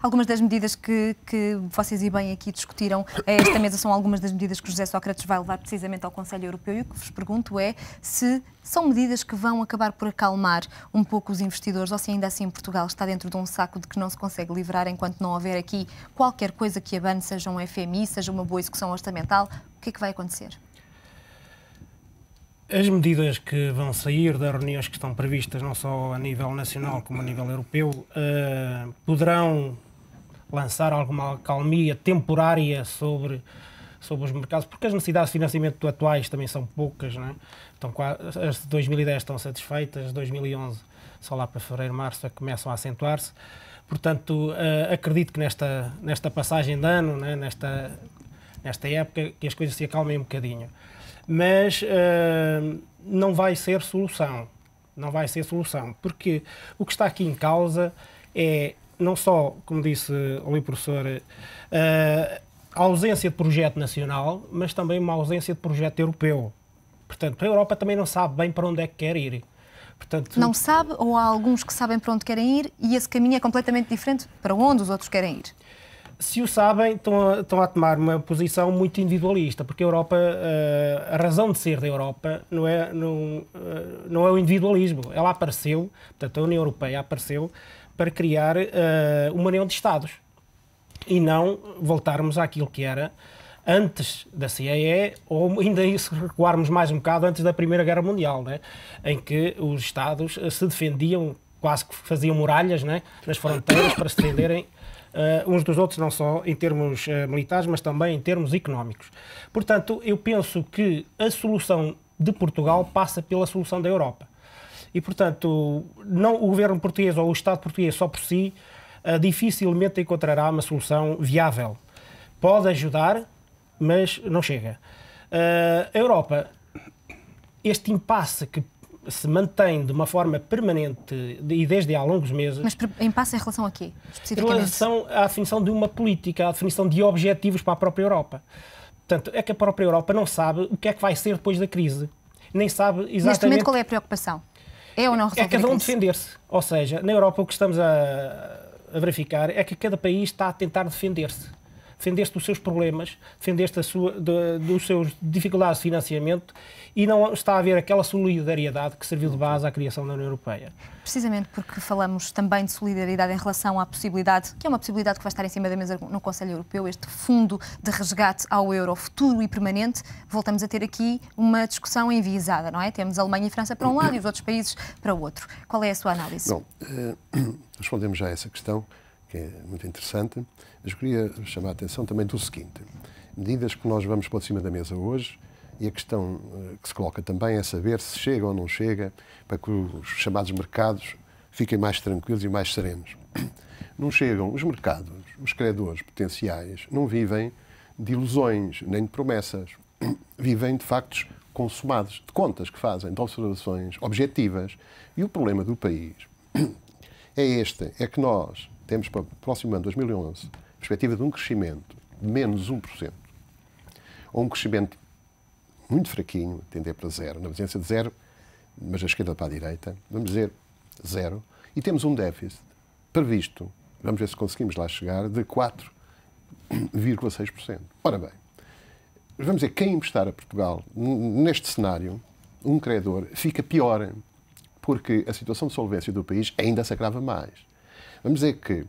Algumas das medidas que, que vocês e bem aqui discutiram a eh, esta mesa são algumas das medidas que José Sócrates vai levar precisamente ao Conselho Europeu e o que vos pergunto é se são medidas que vão acabar por acalmar um pouco os investidores ou se ainda assim Portugal está dentro de um saco de que não se consegue livrar enquanto não houver aqui qualquer coisa que abane, seja um FMI, seja uma boa execução orçamental, o que é que vai acontecer? As medidas que vão sair das reuniões que estão previstas, não só a nível nacional como a nível europeu, uh, poderão lançar alguma calmia temporária sobre sobre os mercados, porque as necessidades de financiamento atuais também são poucas, não é? Então, as de 2010 estão satisfeitas, as de 2011 só lá para fevereiro, março é começam a acentuar-se. Portanto, uh, acredito que nesta, nesta passagem de ano, né, nesta, nesta época, que as coisas se acalmem um bocadinho. Mas uh, não vai ser solução. Não vai ser solução. Porque o que está aqui em causa é não só, como disse ali o professor, eh, a ausência de projeto nacional, mas também uma ausência de projeto europeu. Portanto, a Europa também não sabe bem para onde é que quer ir. Portanto, não sabe ou há alguns que sabem para onde querem ir e esse caminho é completamente diferente para onde os outros querem ir? Se o sabem, estão a, estão a tomar uma posição muito individualista, porque a Europa, eh, a razão de ser da Europa não é, não, eh, não é o individualismo. Ela apareceu, portanto, a União Europeia apareceu para criar uh, uma união de Estados e não voltarmos àquilo que era antes da CIA ou ainda se recuarmos mais um bocado antes da Primeira Guerra Mundial, né? em que os Estados eh, se defendiam, quase que faziam muralhas né? nas fronteiras para se defenderem uh, uns dos outros, não só em termos uh, militares, mas também em termos económicos. Portanto, eu penso que a solução de Portugal passa pela solução da Europa. E, portanto, não, o governo português ou o Estado português só por si uh, dificilmente encontrará uma solução viável. Pode ajudar, mas não chega. Uh, a Europa, este impasse que se mantém de uma forma permanente e desde há longos meses. Mas impasse em relação a quê? Em relação à definição de uma política, à definição de objetivos para a própria Europa. Portanto, é que a própria Europa não sabe o que é que vai ser depois da crise. Nem sabe exatamente. Neste momento, qual é a preocupação? não É, é cada um defender-se. Ou seja, na Europa o que estamos a, a verificar é que cada país está a tentar defender-se defendeste dos seus problemas, defendeste sua, de, dos seus dificuldades de financiamento e não está a haver aquela solidariedade que serviu de base à criação da União Europeia. Precisamente porque falamos também de solidariedade em relação à possibilidade, que é uma possibilidade que vai estar em cima da mesa no Conselho Europeu, este fundo de resgate ao euro futuro e permanente, voltamos a ter aqui uma discussão enviesada, não é? Temos Alemanha e França para um lado e os outros países para o outro. Qual é a sua análise? Bom, eh, respondemos já a essa questão que é muito interessante, mas queria chamar a atenção também do seguinte: medidas que nós vamos para cima da mesa hoje, e a questão eh, que se coloca também é saber se chega ou não chega para que os chamados mercados fiquem mais tranquilos e mais serenos. Não chegam. Os mercados, os credores potenciais, não vivem de ilusões nem de promessas. Vivem de factos consumados, de contas que fazem, de observações objetivas. E o problema do país é este: é que nós temos para o próximo ano, 2011, perspectiva de um crescimento de menos 1%, ou um crescimento muito fraquinho, tender para zero, na presença de zero, mas da esquerda para a direita, vamos dizer zero, e temos um déficit previsto, vamos ver se conseguimos lá chegar, de 4,6%. Ora bem, vamos dizer, quem emprestar a Portugal neste cenário, um credor, fica pior, porque a situação de solvência do país ainda se agrava mais. Vamos dizer que,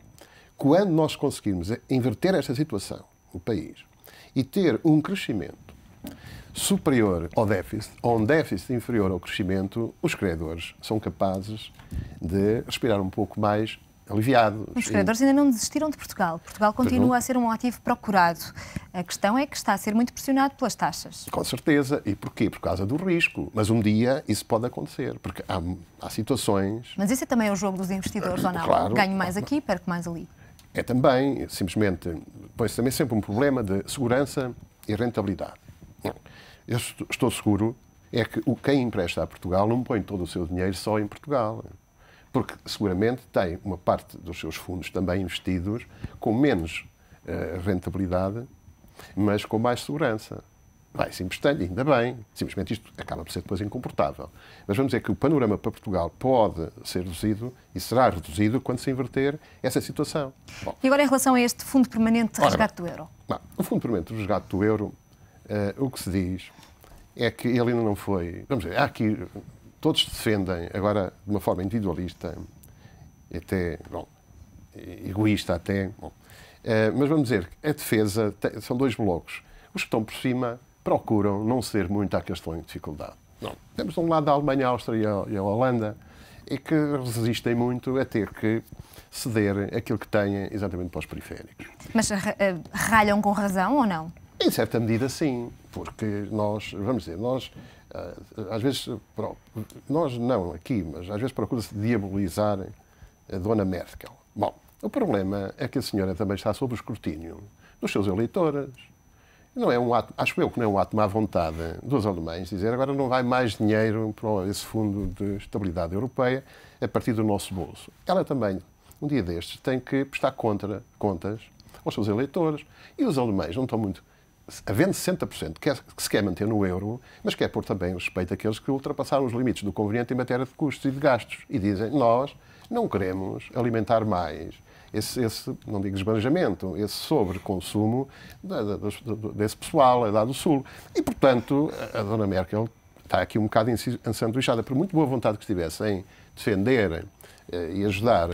quando nós conseguirmos inverter esta situação no país e ter um crescimento superior ao déficit, ou um déficit inferior ao crescimento, os credores são capazes de respirar um pouco mais aliviados. Os credores ainda não desistiram de Portugal. Portugal continua a ser um ativo procurado. A questão é que está a ser muito pressionado pelas taxas. Com certeza. E porquê? Por causa do risco. Mas um dia isso pode acontecer, porque há, há situações. Mas esse é também o jogo dos investidores, ou não? Claro. Ganho mais aqui, perco mais ali. É também, simplesmente, pois também é sempre um problema de segurança e rentabilidade. Eu estou seguro é que o quem empresta a Portugal não põe todo o seu dinheiro só em Portugal porque seguramente tem uma parte dos seus fundos também investidos com menos uh, rentabilidade, mas com mais segurança. Vai, se ainda bem. Simplesmente isto acaba por ser depois incomportável. Mas vamos dizer que o panorama para Portugal pode ser reduzido e será reduzido quando se inverter essa situação. Bom, e agora em relação a este Fundo Permanente de Resgate do Euro? Não, o Fundo Permanente de Resgate do Euro, uh, o que se diz é que ele ainda não foi. Vamos dizer, há aqui todos defendem, agora de uma forma individualista, até bom, egoísta até, bom, eh, mas vamos dizer, a defesa tem, são dois blocos. Os que estão por cima procuram não ser muito à questão em dificuldade. Não. Temos de um lado a Alemanha, a Áustria e a Holanda, e que resistem muito a ter que ceder aquilo que têm exatamente para os periféricos. Mas eh, ralham com razão ou não? Em certa medida, sim, porque nós, vamos dizer, nós ah, às vezes, nós não aqui, mas às vezes procura-se diabolizar a dona Merkel. Bom, o problema é que a senhora também está sob o escrutínio dos seus eleitores. Não é um ato, acho eu que não é um ato má vontade dos alemães dizer agora não vai mais dinheiro para esse fundo de estabilidade europeia a partir do nosso bolso. Ela também, um dia destes, tem que prestar contra, contas aos seus eleitores. E os alemães não estão muito havendo 60% que, é, que se quer manter no euro, mas quer pôr também respeito àqueles que ultrapassaram os limites do conveniente em matéria de custos e de gastos. E dizem, nós não queremos alimentar mais esse, esse não digo esbanjamento, esse sobreconsumo desse pessoal da do Sul. E, portanto, a, a dona Merkel está aqui um bocado ensanduichada, por muito boa vontade que estivesse em defender eh, e ajudar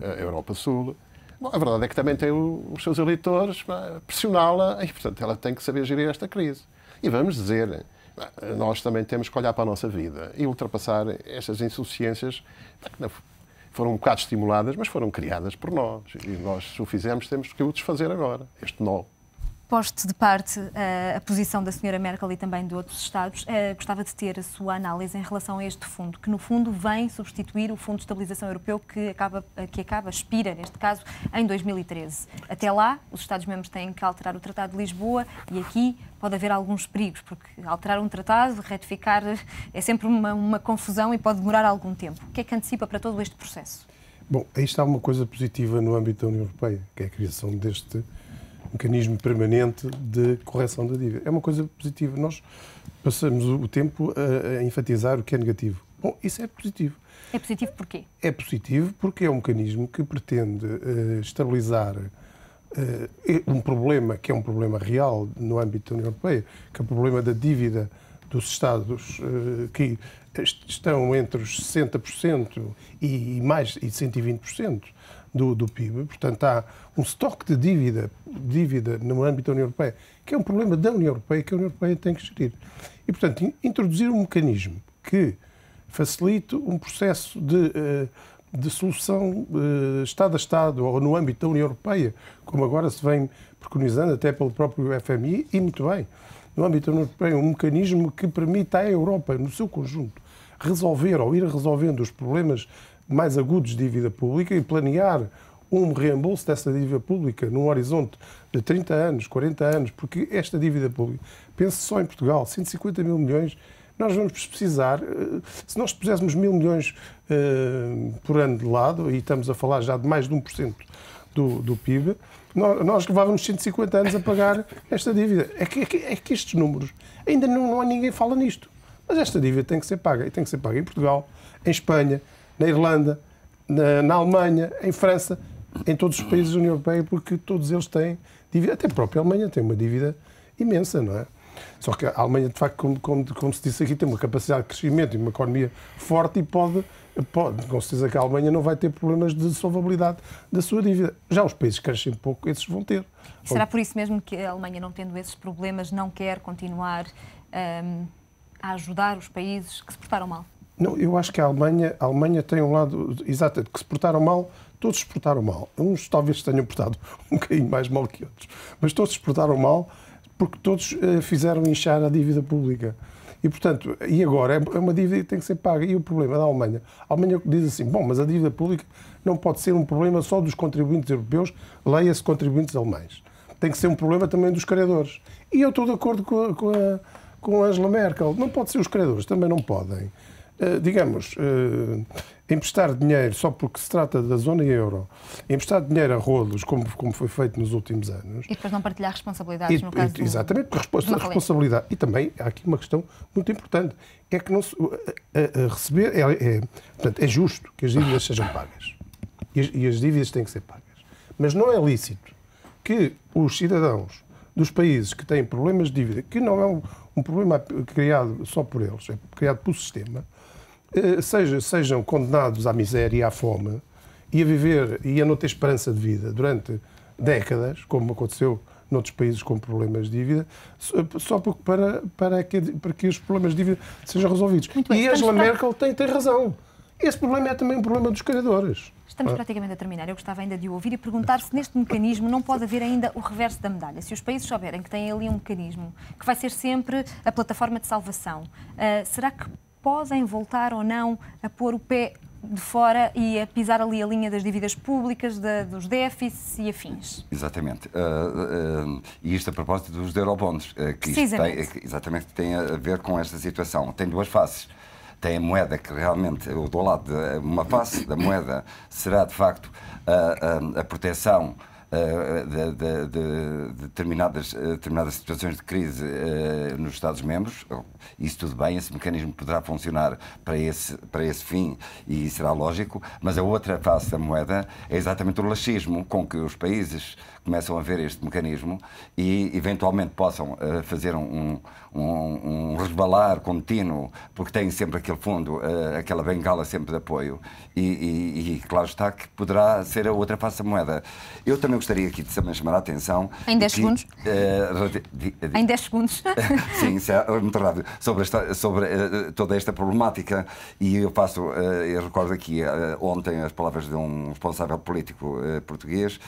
a Europa Sul, Bom, a verdade é que também tem os seus eleitores para pressioná-la e, portanto, ela tem que saber gerir esta crise. E vamos dizer, nós também temos que olhar para a nossa vida e ultrapassar estas insuficiências que foram um bocado estimuladas, mas foram criadas por nós. E nós, se o fizemos, temos que o desfazer agora, este nó posto de parte uh, a posição da senhora Merkel e também de outros Estados, uh, gostava de ter a sua análise em relação a este fundo, que no fundo vem substituir o Fundo de Estabilização Europeu que acaba, eh, que acaba expira, neste caso, em 2013. Até lá, os Estados-membros têm que alterar o Tratado de Lisboa e aqui pode haver alguns perigos, porque alterar um tratado, retificar, é sempre uma, uma confusão e pode demorar algum tempo. O que é que antecipa para todo este processo? Bom, aí está uma coisa positiva no âmbito da União Europeia, que é a criação deste mecanismo permanente de correção da dívida. É uma coisa positiva. Nós passamos o tempo a, a enfatizar o que é negativo. Bom, isso é positivo. É positivo porquê? É positivo porque é um mecanismo que pretende uh, estabilizar uh, um problema que é um problema real no âmbito da União Europeia, que é o problema da dívida dos Estados uh, que estão entre os 60% e mais e 120% do, do PIB. Portanto, há um estoque de dívida, dívida no âmbito da União Europeia, que é um problema da União Europeia que a União Europeia tem que gerir. E, portanto, introduzir um mecanismo que facilite um processo de, eh, de solução eh, Estado a Estado ou no âmbito da União Europeia, como agora se vem preconizando até pelo próprio FMI, e muito bem, no âmbito da União Europeia, um mecanismo que permita à Europa, no seu conjunto, resolver ou ir resolvendo os problemas mais agudos de dívida pública e planear um reembolso dessa dívida pública num horizonte de 30 anos, 40 anos, porque esta dívida pública, pense só em Portugal, 150 mil milhões, nós vamos precisar, eh, se nós puséssemos mil milhões uh, por ano de lado, e estamos a falar já de mais de 1% do, do PIB, nós, levávamos 150 anos a pagar esta dívida. É que, é que, é que estes números, ainda não, não há ninguém que fala nisto. Mas esta dívida tem que ser paga, e tem que ser paga em Portugal, em Espanha, na Irlanda, na, na Alemanha, em França, em todos os países da União Europeia, porque todos eles têm dívida, até a própria Alemanha tem uma dívida imensa, não é? Só que a Alemanha, de facto, como, como, como, se disse aqui, tem uma capacidade de crescimento e uma economia forte e pode, pode, com certeza que a Alemanha não vai ter problemas de solvabilidade da sua dívida. Já os países que crescem pouco, esses vão ter. E será por isso mesmo que a Alemanha, não tendo esses problemas, não quer continuar hum, a ajudar os países que se portaram mal? Não, eu acho que a Alemanha, a Alemanha tem um lado, exato, que se portaram mal, todos se portaram mal. Uns talvez tenham portado um bocadinho mais mal que outros, mas todos se portaram mal porque todos uh, fizeram inchar a dívida pública. E, portanto, e agora? É, é uma dívida que tem que ser paga. E o problema da Alemanha? A Alemanha diz assim, bom, mas a dívida pública não pode ser um problema só dos contribuintes europeus, leia-se contribuintes alemães. Tem que ser um problema também dos credores. E eu estou de acordo com a, com a, com a Angela Merkel. Não pode ser os credores, também não podem. Eh, digamos, eh, emprestar dinheiro só porque se trata da zona euro, emprestar dinheiro a rolos, como, como foi feito nos últimos anos. E depois não partilhar responsabilidades e, no caso e, Exatamente, a responsabilidade. E também há aqui uma questão muito importante: é que não se, receber. É, é, portanto, é justo que as dívidas sejam pagas. E as, e as dívidas têm que ser pagas. Mas não é lícito que os cidadãos dos países que têm problemas de dívida, que não é um um problema criado só por eles, é criado pelo sistema, eh, seja, sejam condenados à miséria e à fome e a viver e a não ter esperança de vida durante décadas, como aconteceu noutros países com problemas de dívida, só para, para, que, para que os problemas de dívida sejam resolvidos. e a Angela Merkel tem, tem razão. Esse problema é também um problema dos credores. Estamos ah. praticamente a terminar. Eu gostava ainda de o ouvir e perguntar se neste mecanismo não pode haver ainda o reverso da medalha. Se os países souberem que têm ali um mecanismo que vai ser sempre a plataforma de salvação, uh, será que podem voltar ou não a pôr o pé de fora e a pisar ali a linha das dívidas públicas, de, dos déficits e afins. Exatamente. Uh, uh, e isto a propósito dos eurobonds, uh, que, tem, que exatamente tem a ver com esta situação. Tem duas faces tem a moeda que realmente, ou do lado, de, uma face da moeda será de facto a, a, a proteção de, de, de, determinadas, determinadas situações de crise eh, nos Estados-membros. Isso tudo bem, esse mecanismo poderá funcionar para esse, para esse fim e será lógico, mas a outra face da moeda é exatamente o laxismo com que os países começam a ver este mecanismo e eventualmente possam uh, fazer um, um, um, resbalar contínuo, porque têm sempre aquele fundo, uh, aquela bengala sempre de apoio. E, e, e, claro está que poderá ser a outra face da moeda. Eu também gostaria aqui de também chamar a atenção. Em 10 segundos? Uh, em 10 segundos? Sim, isso é muito rápido. Sobre, esta, sobre toda esta problemática, e eu passo, eu recordo aqui ontem as palavras de um responsável político português,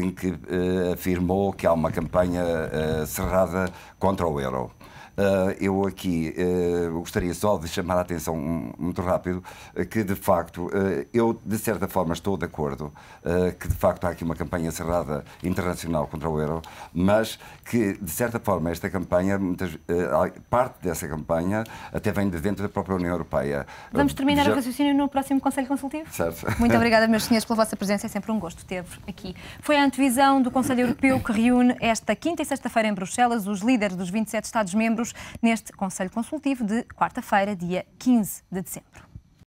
em que que eh, afirmou que há uma campanha eh, cerrada contra o euro. Ah, eu aqui ah, gostaria só de chamar a atenção muito rápido ah, que, de facto, eu de certa forma estou de acordo que, de facto, há aqui uma campanha cerrada internacional contra o euro, mas que, de certa forma, esta campanha, muitas, parte dessa campanha até vem de dentro da própria União Europeia. Vamos terminar Já... o raciocínio no próximo Conselho Consultivo? Certo. Muito obrigada, meus senhores, pela vossa presença. É sempre um gosto ter-vos aqui. Foi a antevisão do Conselho Europeu que reúne esta quinta e sexta-feira em Bruxelas os líderes dos 27 Estados-membros neste Conselho Consultivo de quarta-feira, dia 15 de dezembro.